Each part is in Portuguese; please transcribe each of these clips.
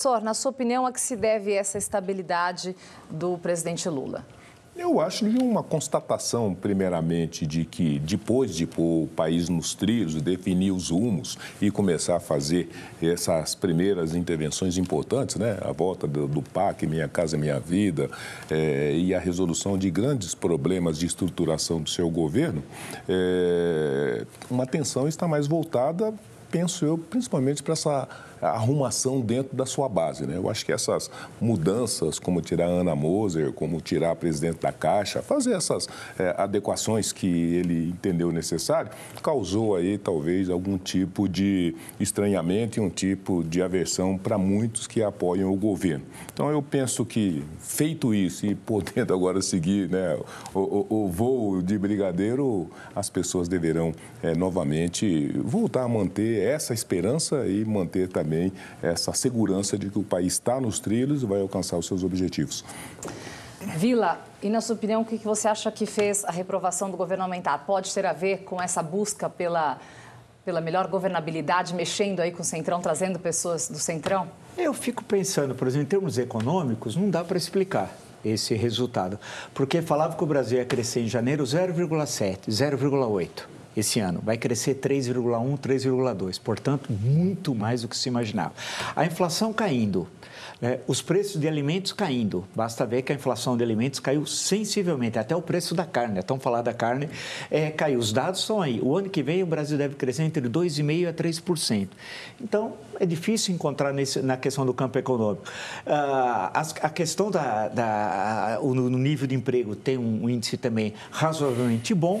Sor, na sua opinião, a que se deve essa estabilidade do presidente Lula? Eu acho uma constatação, primeiramente, de que depois de pôr o país nos trilhos, definir os rumos e começar a fazer essas primeiras intervenções importantes, né? a volta do, do PAC, Minha Casa Minha Vida, é, e a resolução de grandes problemas de estruturação do seu governo, é, uma atenção está mais voltada, penso eu, principalmente para essa arrumação dentro da sua base. Né? Eu acho que essas mudanças, como tirar a Ana Moser, como tirar a presidente da Caixa, fazer essas é, adequações que ele entendeu necessário, causou aí talvez algum tipo de estranhamento e um tipo de aversão para muitos que apoiam o governo. Então eu penso que feito isso e podendo agora seguir né, o, o, o voo de brigadeiro, as pessoas deverão é, novamente voltar a manter essa esperança e manter também também essa segurança de que o país está nos trilhos e vai alcançar os seus objetivos. Vila, e na sua opinião, o que você acha que fez a reprovação do governo aumentar? Pode ter a ver com essa busca pela, pela melhor governabilidade, mexendo aí com o Centrão, trazendo pessoas do Centrão? Eu fico pensando, por exemplo, em termos econômicos, não dá para explicar esse resultado. Porque falava que o Brasil ia crescer em janeiro 0,7, 0,8 esse ano. Vai crescer 3,1, 3,2, portanto, muito mais do que se imaginava. A inflação caindo, né, os preços de alimentos caindo. Basta ver que a inflação de alimentos caiu sensivelmente, até o preço da carne. É tão falar da carne, é, caiu. Os dados estão aí. O ano que vem o Brasil deve crescer entre 2,5% a 3%. Então, é difícil encontrar nesse, na questão do campo econômico. a, ah, a, questão da, da, o, no nível de emprego tem um, um índice também razoavelmente bom.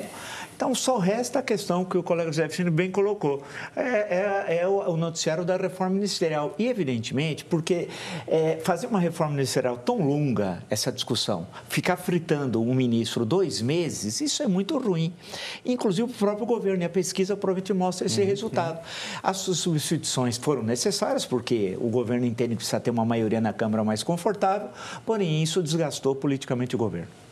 Então, só resta questão que o colega José Vicino bem colocou. É, é, é o, o, noticiário da reforma ministerial. E, evidentemente, porque é, fazer uma reforma ministerial tão longa, essa discussão, ficar fritando um ministro dois meses, isso é muito ruim. Inclusive, o próprio governo e a pesquisa provavelmente mostra esse uhum. resultado. Uhum. As substituições foram necessárias, porque o governo entende que precisa ter uma maioria na Câmara mais confortável, porém, isso desgastou politicamente o governo.